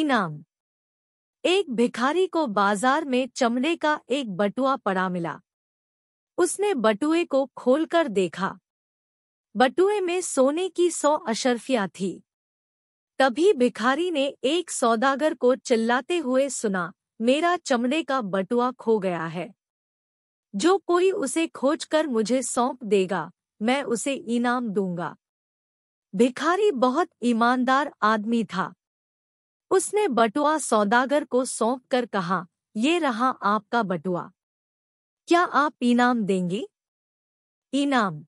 इनाम एक भिखारी को बाजार में चमड़े का एक बटुआ पड़ा मिला उसने बटुए को खोलकर देखा बटुए में सोने की सौ अशरफिया थी तभी भिखारी ने एक सौदागर को चिल्लाते हुए सुना मेरा चमड़े का बटुआ खो गया है जो कोई उसे खोजकर मुझे सौंप देगा मैं उसे इनाम दूंगा भिखारी बहुत ईमानदार आदमी था उसने बटुआ सौदागर को सौंप कर कहा ये रहा आपका बटुआ क्या आप इनाम देंगे इनाम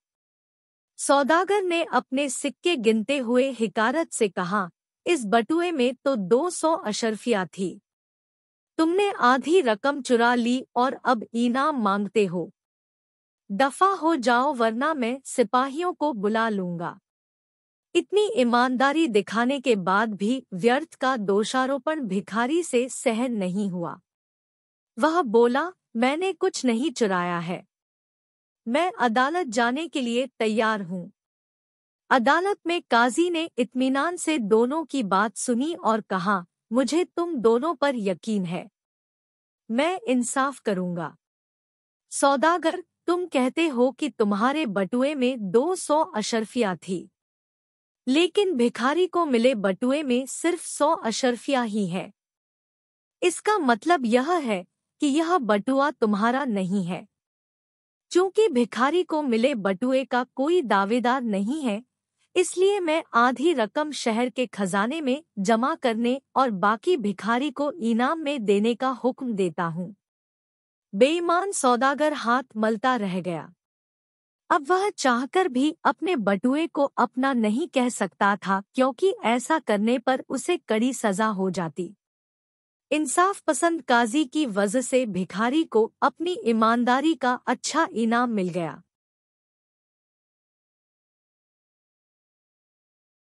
सौदागर ने अपने सिक्के गिनते हुए हिकारत से कहा इस बटुए में तो दो सौ अशरफिया थी तुमने आधी रकम चुरा ली और अब इनाम मांगते हो दफा हो जाओ वरना मैं सिपाहियों को बुला लूंगा इतनी ईमानदारी दिखाने के बाद भी व्यर्थ का दोषारोपण भिखारी से सहन नहीं हुआ वह बोला मैंने कुछ नहीं चुराया है मैं अदालत जाने के लिए तैयार हूँ अदालत में काजी ने इत्मीनान से दोनों की बात सुनी और कहा मुझे तुम दोनों पर यकीन है मैं इंसाफ करूंगा सौदागर तुम कहते हो कि तुम्हारे बटुए में दो सौ अशरफिया थी लेकिन भिखारी को मिले बटुए में सिर्फ सौ अशरफिया ही है इसका मतलब यह है कि यह बटुआ तुम्हारा नहीं है चूंकि भिखारी को मिले बटुए का कोई दावेदार नहीं है इसलिए मैं आधी रकम शहर के खजाने में जमा करने और बाकी भिखारी को इनाम में देने का हुक्म देता हूँ बेईमान सौदागर हाथ मलता रह गया अब वह चाहकर भी अपने बटुए को अपना नहीं कह सकता था क्योंकि ऐसा करने पर उसे कड़ी सजा हो जाती इंसाफ पसंद काजी की वजह से भिखारी को अपनी ईमानदारी का अच्छा इनाम मिल गया